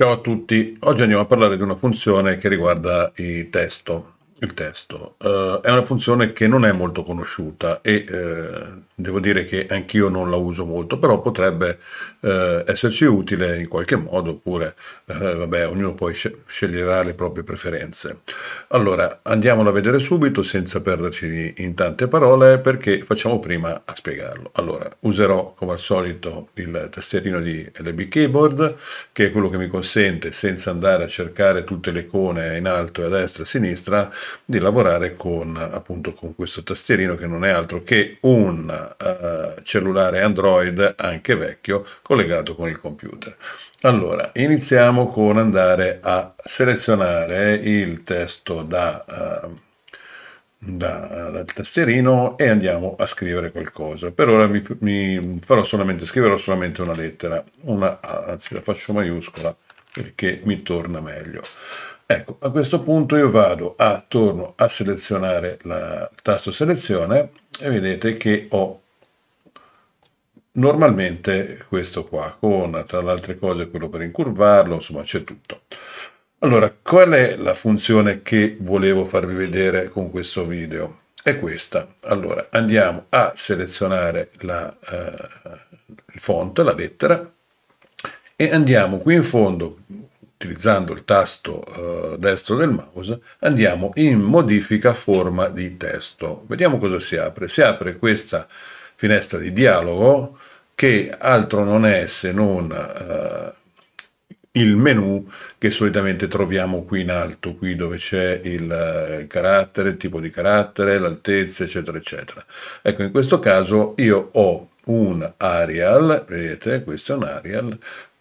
Ciao a tutti, oggi andiamo a parlare di una funzione che riguarda i testo il testo. Uh, è una funzione che non è molto conosciuta e uh, devo dire che anch'io non la uso molto, però potrebbe uh, esserci utile in qualche modo, oppure vabbè, ognuno poi sceglierà le proprie preferenze. Allora, andiamola a vedere subito senza perderci in tante parole perché facciamo prima a spiegarlo. Allora, userò come al solito il tastierino di LB Keyboard, che è quello che mi consente senza andare a cercare tutte le icone in alto e a destra e a sinistra di lavorare con appunto con questo tastierino che non è altro che un uh, cellulare Android anche vecchio collegato con il computer. Allora, iniziamo con andare a selezionare il testo da uh, da, dal tastierino e andiamo a scrivere qualcosa. Per ora mi, mi farò solamente, scriverò solamente una lettera, una, anzi la faccio maiuscola perché mi torna meglio. Ecco, a questo punto io vado a, torno a selezionare la, il tasto selezione e vedete che ho normalmente questo qua, con tra le altre cose quello per incurvarlo, insomma c'è tutto. Allora, qual è la funzione che volevo farvi vedere con questo video? È questa. Allora, andiamo a selezionare la, eh, il font, la lettera, e andiamo qui in fondo utilizzando il tasto eh, destro del mouse, andiamo in modifica forma di testo. Vediamo cosa si apre. Si apre questa finestra di dialogo che altro non è se non eh, il menu che solitamente troviamo qui in alto, qui dove c'è il eh, carattere, il tipo di carattere, l'altezza, eccetera, eccetera. Ecco, in questo caso io ho un Arial, vedete, questo è un Arial,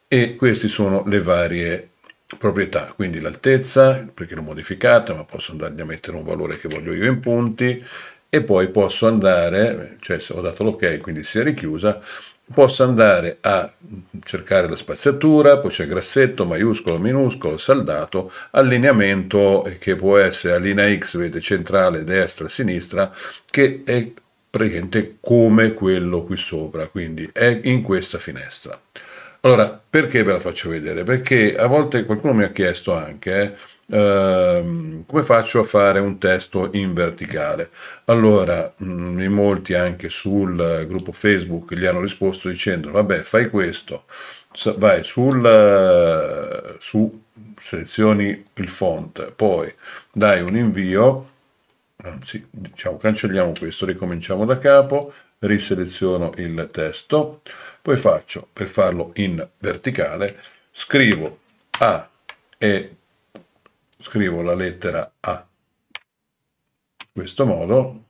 e queste sono le varie proprietà, quindi l'altezza, perché l'ho modificata, ma posso andargli a mettere un valore che voglio io in punti, e poi posso andare, cioè ho dato l'ok, quindi si è richiusa, posso andare a cercare la spaziatura, poi c'è grassetto, maiuscolo, minuscolo, saldato, allineamento eh, che può essere a linea X, vedete centrale, destra, sinistra, che è presente come quello qui sopra, quindi è in questa finestra. Allora, perché ve la faccio vedere? Perché a volte qualcuno mi ha chiesto anche eh, ehm, come faccio a fare un testo in verticale. Allora, mm, in molti anche sul gruppo Facebook gli hanno risposto dicendo, vabbè, fai questo, vai sul, eh, su, selezioni il font, poi dai un invio, anzi, diciamo, cancelliamo questo, ricominciamo da capo, riseleziono il testo, poi faccio, per farlo in verticale, scrivo A e scrivo la lettera A in questo modo,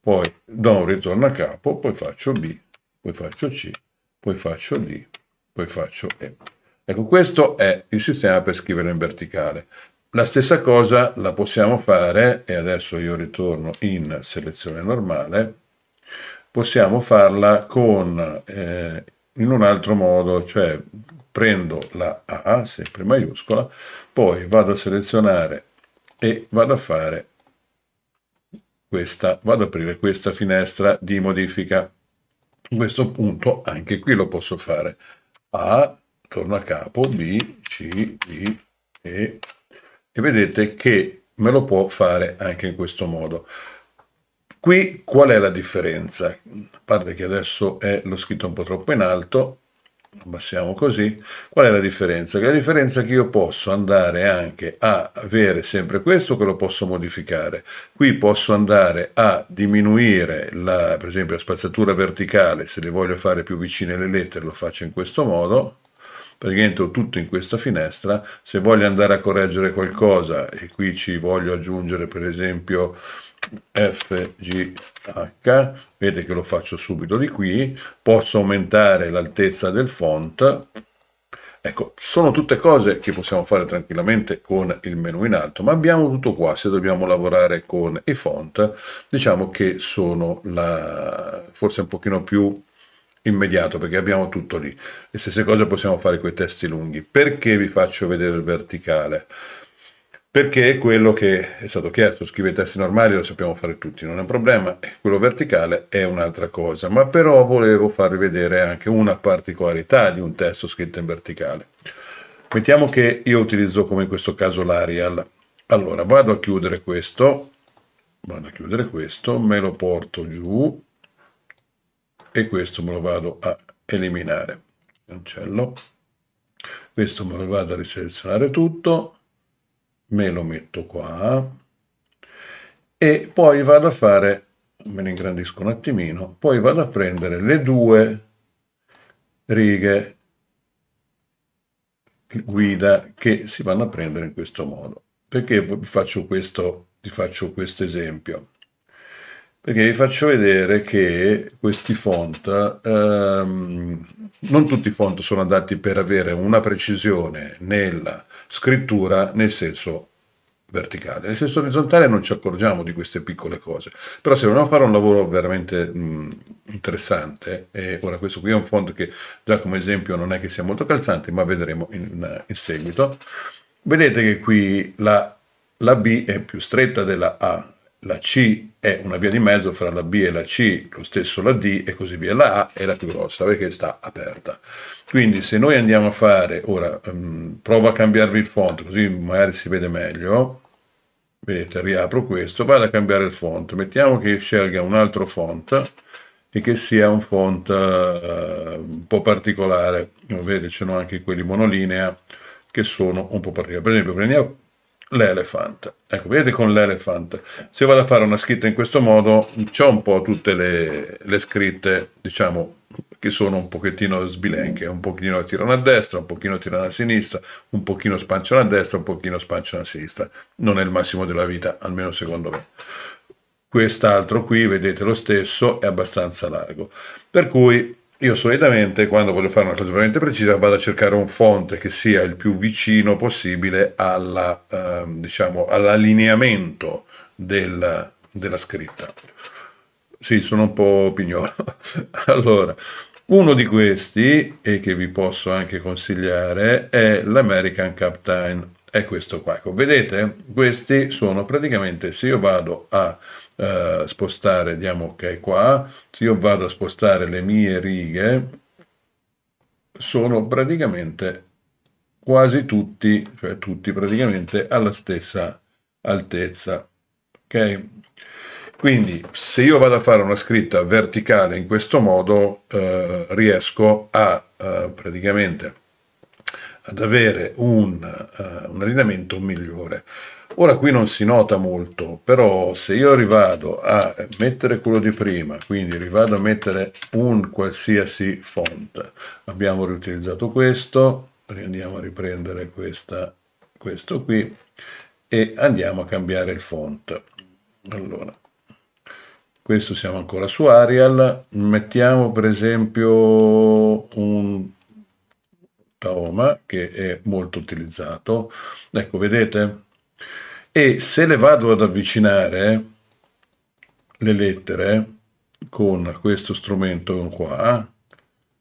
poi do un ritorno a capo, poi faccio B, poi faccio C, poi faccio D, poi faccio E. Ecco, questo è il sistema per scrivere in verticale. La stessa cosa la possiamo fare, e adesso io ritorno in selezione normale, possiamo farla con, eh, in un altro modo, cioè prendo la A, sempre maiuscola, poi vado a selezionare e vado a fare questa, vado ad aprire questa finestra di modifica. A questo punto anche qui lo posso fare. A, torno a capo, B, C, D, E, e vedete che me lo può fare anche in questo modo. Qui qual è la differenza? A parte che adesso è, l'ho scritto un po' troppo in alto, abbassiamo così, qual è la differenza? Che la differenza è che io posso andare anche a avere sempre questo che lo posso modificare. Qui posso andare a diminuire la, per esempio la spazzatura verticale, se le voglio fare più vicine le lettere lo faccio in questo modo, praticamente ho tutto in questa finestra, se voglio andare a correggere qualcosa e qui ci voglio aggiungere per esempio FGH, vedete che lo faccio subito di qui, posso aumentare l'altezza del font, Ecco, sono tutte cose che possiamo fare tranquillamente con il menu in alto, ma abbiamo tutto qua, se dobbiamo lavorare con i font, diciamo che sono la, forse un pochino più immediato perché abbiamo tutto lì. Le stesse cose possiamo fare con i testi lunghi. Perché vi faccio vedere il verticale? perché è quello che è stato chiesto, scrive i testi normali, lo sappiamo fare tutti, non è un problema, quello verticale è un'altra cosa, ma però volevo farvi vedere anche una particolarità di un testo scritto in verticale. Mettiamo che io utilizzo come in questo caso l'Arial, allora vado a chiudere questo, vado a chiudere questo, me lo porto giù e questo me lo vado a eliminare, cancello, questo me lo vado a riselezionare tutto, me lo metto qua e poi vado a fare, me ne ingrandisco un attimino, poi vado a prendere le due righe guida che si vanno a prendere in questo modo. Perché vi faccio questo, vi faccio questo esempio? Perché vi faccio vedere che questi font, ehm, non tutti i font sono adatti per avere una precisione nella scrittura nel senso verticale. Nel senso orizzontale non ci accorgiamo di queste piccole cose, però se vogliamo fare un lavoro veramente mh, interessante, e ora questo qui è un font che già come esempio non è che sia molto calzante, ma vedremo in, in seguito, vedete che qui la, la B è più stretta della A, la C è una via di mezzo fra la B e la C, lo stesso la D e così via, la A è la più grossa perché sta aperta. Quindi se noi andiamo a fare, ora um, ehm, provo a cambiarvi il font così magari si vede meglio, vedete riapro questo, vado a cambiare il font, mettiamo che scelga un altro font e che sia un font uh, un po' particolare, vedete ci sono anche quelli monolinea che sono un po' particolari, per esempio prendiamo l'elefante. Ecco, vedete con l'elefante. Se vado a fare una scritta in questo modo, c'è un po' tutte le, le, scritte, diciamo, che sono un pochettino sbilenche, un pochino tirano a destra, un pochino tirano a sinistra, un pochino spanciano a destra, un pochino spanciano a sinistra. Non è il massimo della vita, almeno secondo me. Quest'altro qui, vedete lo stesso, è abbastanza largo. Per cui io solitamente quando voglio fare una cosa veramente precisa vado a cercare un fonte che sia il più vicino possibile alla, eh, diciamo, all'allineamento del, della scritta. Sì, sono un po' pignolo. allora, uno di questi, e che vi posso anche consigliare, è l'American Captain. È questo qua. Ecco, vedete? Questi sono praticamente, se io vado a eh, spostare, diamo ok qua, se io vado a spostare le mie righe, sono praticamente quasi tutti, cioè tutti praticamente alla stessa altezza. Ok? Quindi se io vado a fare una scritta verticale in questo modo eh, riesco a eh, praticamente ad avere un, uh, un allineamento migliore. Ora qui non si nota molto, però se io rivado a mettere quello di prima, quindi rivado a mettere un qualsiasi font, abbiamo riutilizzato questo, andiamo a riprendere questa, questo qui e andiamo a cambiare il font. Allora, questo siamo ancora su Arial, mettiamo per esempio un Taoma che è molto utilizzato, ecco vedete? E se le vado ad avvicinare le lettere con questo strumento qua,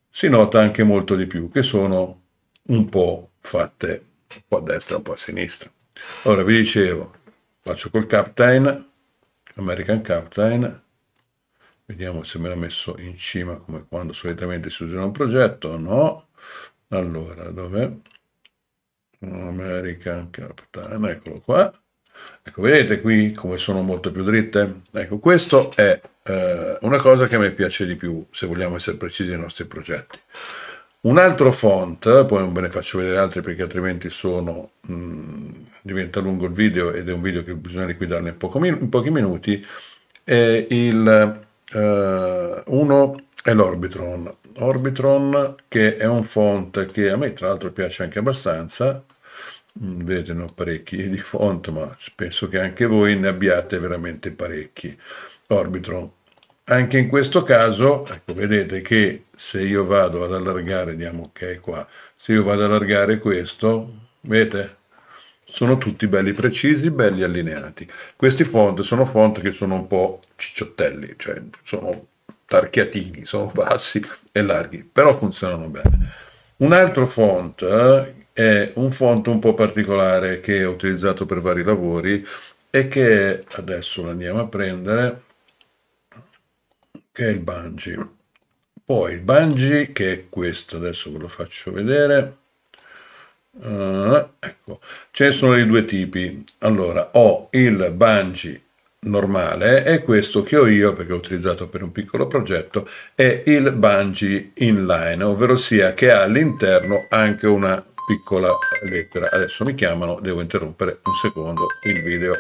si nota anche molto di più, che sono un po' fatte un po' a destra, un po' a sinistra. Allora, vi dicevo, faccio col Captain, American Captain, vediamo se me l'ha messo in cima come quando solitamente si usa un progetto, no. Allora, dove? American Captain, eccolo qua. Ecco, vedete qui come sono molto più dritte? Ecco, questo è eh, una cosa che a me piace di più, se vogliamo essere precisi nei nostri progetti. Un altro font, poi non ve ne faccio vedere altri perché altrimenti sono, mh, mm, diventa lungo il video ed è un video che bisogna liquidarne in, poco, in pochi minuti, è il, eh, uno è l'Orbitron. Orbitron che è un font che a me tra l'altro piace anche abbastanza, vedete ne ho parecchi di font ma penso che anche voi ne abbiate veramente parecchi Orbitron anche in questo caso ecco vedete che se io vado ad allargare diamo ok qua se io vado ad allargare questo vedete sono tutti belli precisi, belli allineati. Questi font sono font che sono un po' cicciottelli, cioè sono tarchiatini, sono bassi e larghi, però funzionano bene. Un altro font è un font un po' particolare che ho utilizzato per vari lavori e che adesso lo andiamo a prendere, che è il Bungie. Poi il Bungie, che è questo, adesso ve lo faccio vedere. Uh, ecco, ce ne sono di due tipi. Allora, ho il Bungie normale e questo che ho io perché ho utilizzato per un piccolo progetto è il bungee inline ovvero sia che ha all'interno anche una piccola lettera. Adesso mi chiamano, devo interrompere un secondo il video.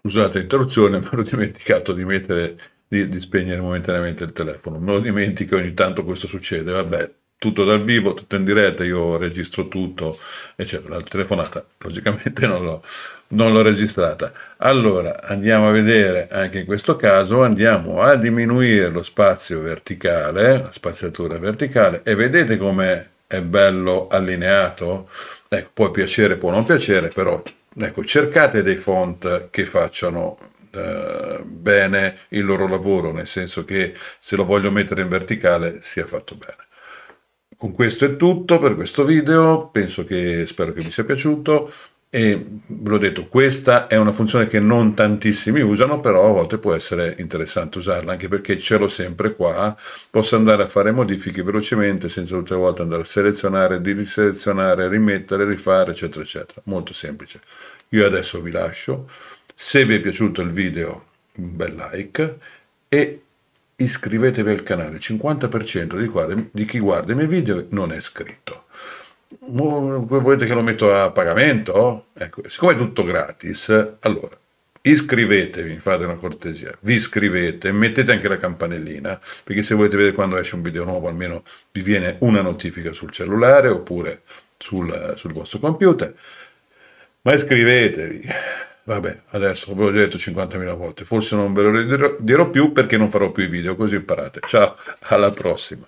Scusate l'interruzione, mi ero dimenticato di, mettere, di, di spegnere momentaneamente il telefono. Non lo dimentico, ogni tanto questo succede, vabbè, tutto dal vivo, tutto in diretta, io registro tutto, eccetera. La telefonata logicamente non l'ho, non l'ho registrata. Allora andiamo a vedere anche in questo caso, andiamo a diminuire lo spazio verticale, la spaziatura verticale e vedete come è bello allineato, ecco, può piacere, può non piacere, però ecco, cercate dei font che facciano eh, bene il loro lavoro, nel senso che se lo voglio mettere in verticale sia fatto bene. Con questo è tutto per questo video, penso che, spero che vi sia piaciuto, e ve l'ho detto, questa è una funzione che non tantissimi usano, però a volte può essere interessante usarla, anche perché ce l'ho sempre qua, posso andare a fare modifiche velocemente senza tutte le volte andare a selezionare, riselezionare, rimettere, rifare, eccetera, eccetera. Molto semplice. Io adesso vi lascio, se vi è piaciuto il video un bel like e iscrivetevi al canale, il 50% di, di chi guarda i miei video non è iscritto volete che lo metto a pagamento? Ecco, siccome è tutto gratis, allora iscrivetevi, fate una cortesia, vi iscrivete, mettete anche la campanellina, perché se volete vedere quando esce un video nuovo almeno vi viene una notifica sul cellulare oppure sul, sul vostro computer, ma iscrivetevi. Vabbè, adesso ve l'ho detto 50.000 volte, forse non ve lo dirò, dirò più perché non farò più i video, così imparate. Ciao, alla prossima.